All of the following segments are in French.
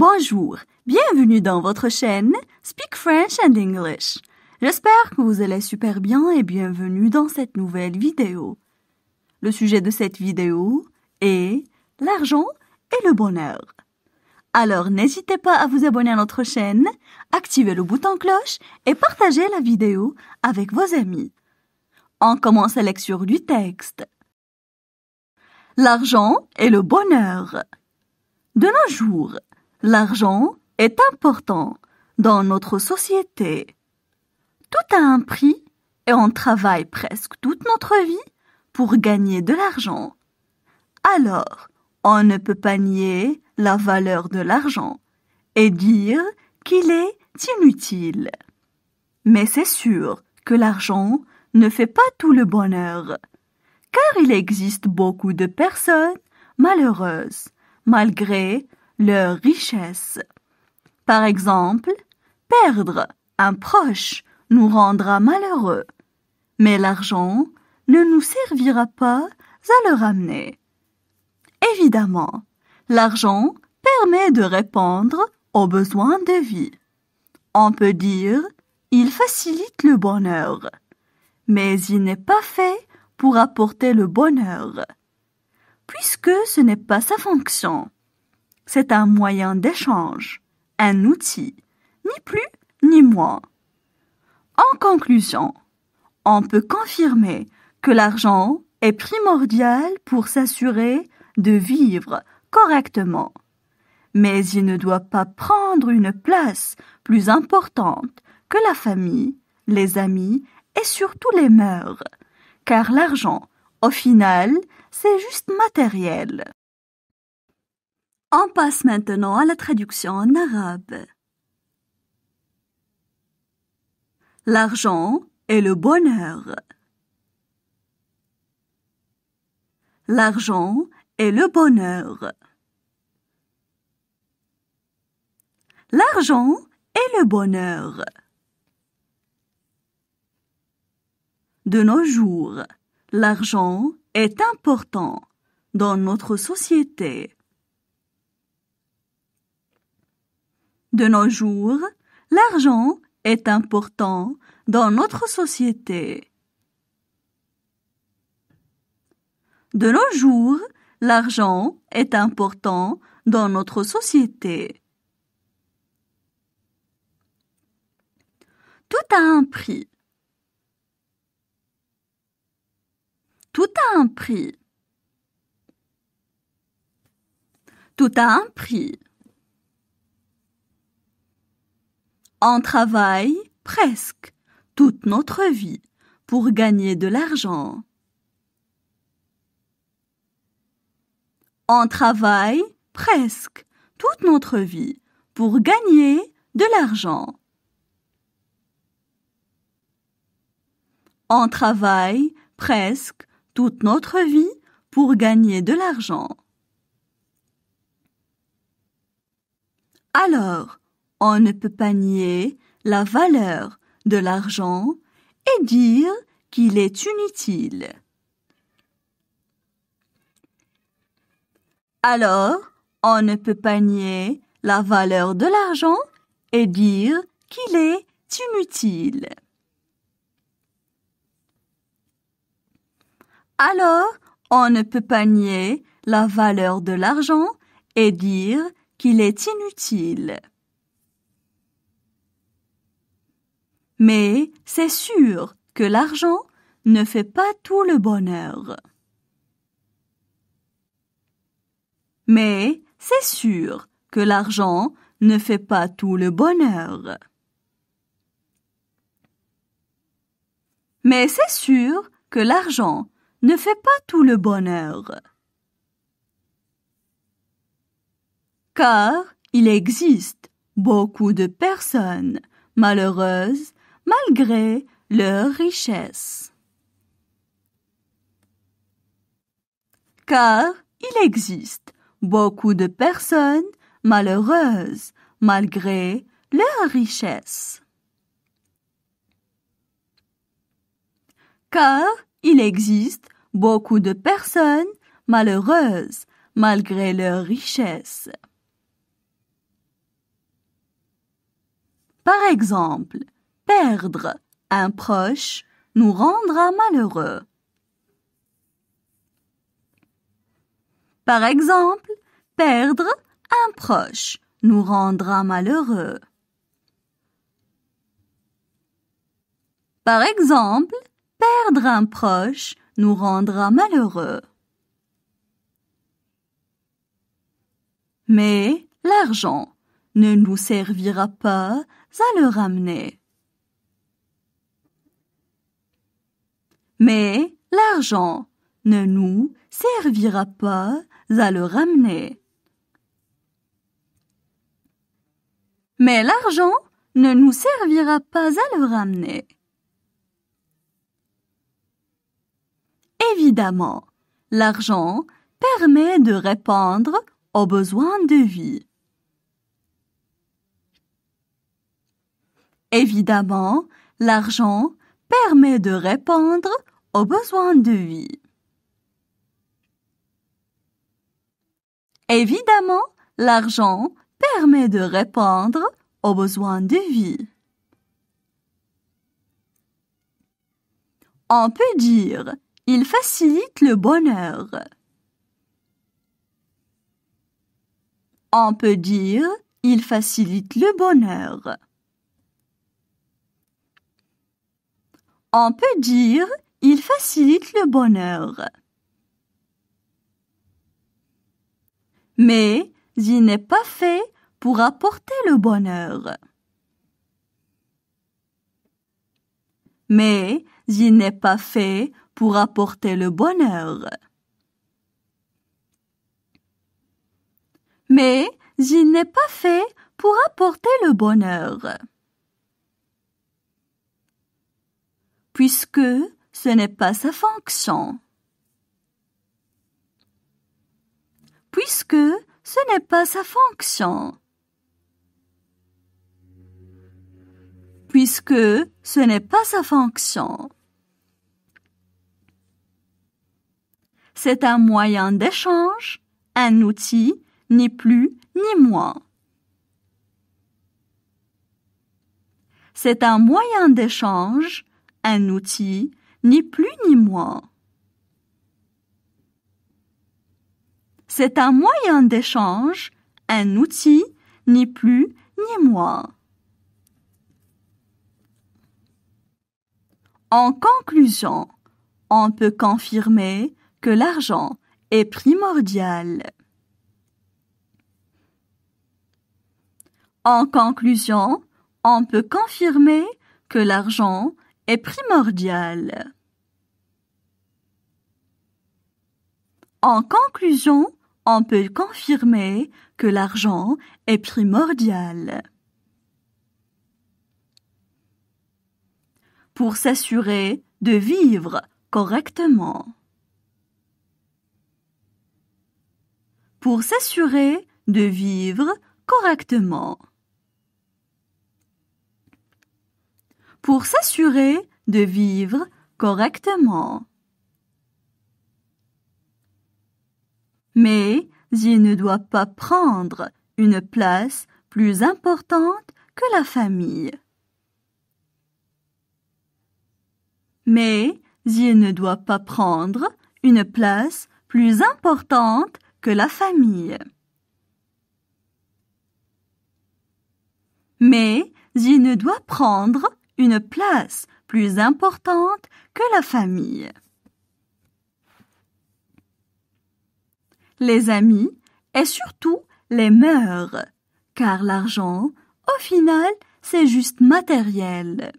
Bonjour, bienvenue dans votre chaîne Speak French and English. J'espère que vous allez super bien et bienvenue dans cette nouvelle vidéo. Le sujet de cette vidéo est l'argent et le bonheur. Alors n'hésitez pas à vous abonner à notre chaîne, activer le bouton cloche et partager la vidéo avec vos amis. On commence la lecture du texte. L'argent et le bonheur. De nos jours, L'argent est important dans notre société. Tout a un prix et on travaille presque toute notre vie pour gagner de l'argent. Alors, on ne peut pas nier la valeur de l'argent et dire qu'il est inutile. Mais c'est sûr que l'argent ne fait pas tout le bonheur, car il existe beaucoup de personnes malheureuses, malgré leur richesse. Par exemple, perdre un proche nous rendra malheureux, mais l'argent ne nous servira pas à le ramener. Évidemment, l'argent permet de répondre aux besoins de vie. On peut dire il facilite le bonheur, mais il n'est pas fait pour apporter le bonheur, puisque ce n'est pas sa fonction c'est un moyen d'échange, un outil, ni plus ni moins. En conclusion, on peut confirmer que l'argent est primordial pour s'assurer de vivre correctement. Mais il ne doit pas prendre une place plus importante que la famille, les amis et surtout les mœurs, car l'argent, au final, c'est juste matériel. On passe maintenant à la traduction en arabe. L'argent est le bonheur. L'argent est le bonheur. L'argent est le bonheur. De nos jours, l'argent est important dans notre société De nos jours, l'argent est important dans notre société. De nos jours, l'argent est important dans notre société. Tout a un prix. Tout a un prix. Tout a un prix. On travaille presque toute notre vie pour gagner de l'argent. On travaille presque toute notre vie pour gagner de l'argent. On travaille presque toute notre vie pour gagner de l'argent. Alors, on ne peut pas nier la valeur de l'argent et dire qu'il est inutile. Alors, on ne peut pas nier la valeur de l'argent et dire qu'il est inutile. Alors, on ne peut pas nier la valeur de l'argent et dire qu'il est inutile. Mais c'est sûr que l'argent ne fait pas tout le bonheur. Mais c'est sûr que l'argent ne fait pas tout le bonheur. Mais c'est sûr que l'argent ne fait pas tout le bonheur. Car il existe beaucoup de personnes malheureuses malgré leur richesse. Car il existe beaucoup de personnes malheureuses malgré leur richesse. Car il existe beaucoup de personnes malheureuses malgré leur richesse. Par exemple, Perdre un proche nous rendra malheureux. Par exemple, perdre un proche nous rendra malheureux. Par exemple, perdre un proche nous rendra malheureux. Mais l'argent ne nous servira pas à le ramener. mais l'argent ne nous servira pas à le ramener. Mais l'argent ne nous servira pas à le ramener. Évidemment, l'argent permet de répondre aux besoins de vie. Évidemment, l'argent permet de répondre aux besoins de vie Évidemment, l'argent permet de répondre aux besoins de vie. On peut dire il facilite le bonheur. On peut dire il facilite le bonheur. On peut dire il facilite le bonheur. Mais il n'est pas fait pour apporter le bonheur. Mais il n'est pas fait pour apporter le bonheur. Mais il n'est pas fait pour apporter le bonheur. Puisque ce n'est pas sa fonction. Puisque ce n'est pas sa fonction. Puisque ce n'est pas sa fonction. C'est un moyen d'échange, un outil, ni plus ni moins. C'est un moyen d'échange, un outil, ni plus ni moins. C'est un moyen d'échange, un outil, ni plus ni moins. En conclusion, on peut confirmer que l'argent est primordial. En conclusion, on peut confirmer que l'argent est primordial. En conclusion, on peut confirmer que l'argent est primordial. Pour s'assurer de vivre correctement. Pour s'assurer de vivre correctement. pour s'assurer de vivre correctement. Mais il ne doit pas prendre une place plus importante que la famille. Mais il ne doit pas prendre une place plus importante que la famille. Mais il ne doit prendre une place plus importante que la famille. Les amis et surtout les mœurs, car l'argent, au final, c'est juste matériel.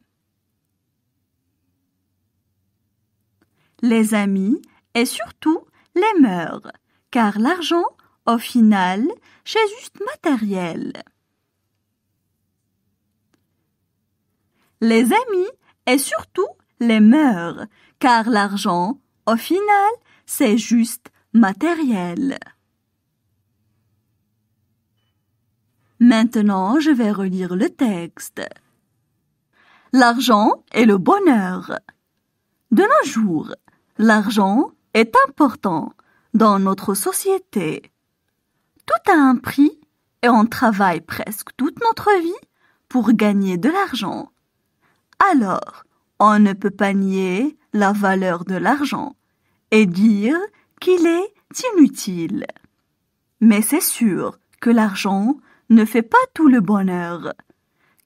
Les amis et surtout les mœurs, car l'argent, au final, c'est juste matériel. les amis et surtout les mœurs, car l'argent, au final, c'est juste matériel. Maintenant, je vais relire le texte. L'argent est le bonheur. De nos jours, l'argent est important dans notre société. Tout a un prix et on travaille presque toute notre vie pour gagner de l'argent. Alors, on ne peut pas nier la valeur de l'argent et dire qu'il est inutile. Mais c'est sûr que l'argent ne fait pas tout le bonheur,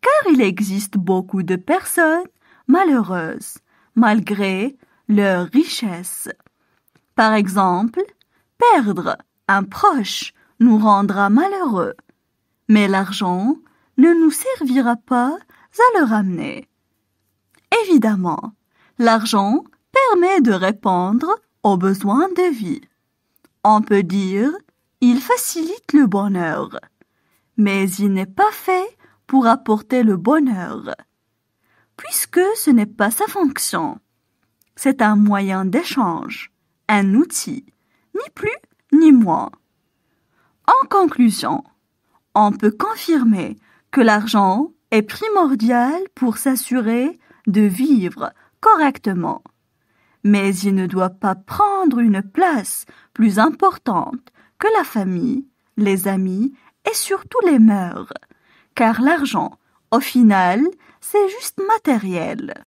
car il existe beaucoup de personnes malheureuses malgré leur richesse. Par exemple, perdre un proche nous rendra malheureux, mais l'argent ne nous servira pas à le ramener. Évidemment, l'argent permet de répondre aux besoins de vie. On peut dire il facilite le bonheur, mais il n'est pas fait pour apporter le bonheur, puisque ce n'est pas sa fonction. C'est un moyen d'échange, un outil, ni plus ni moins. En conclusion, on peut confirmer que l'argent est primordial pour s'assurer de vivre correctement. Mais il ne doit pas prendre une place plus importante que la famille, les amis et surtout les mœurs, car l'argent, au final, c'est juste matériel.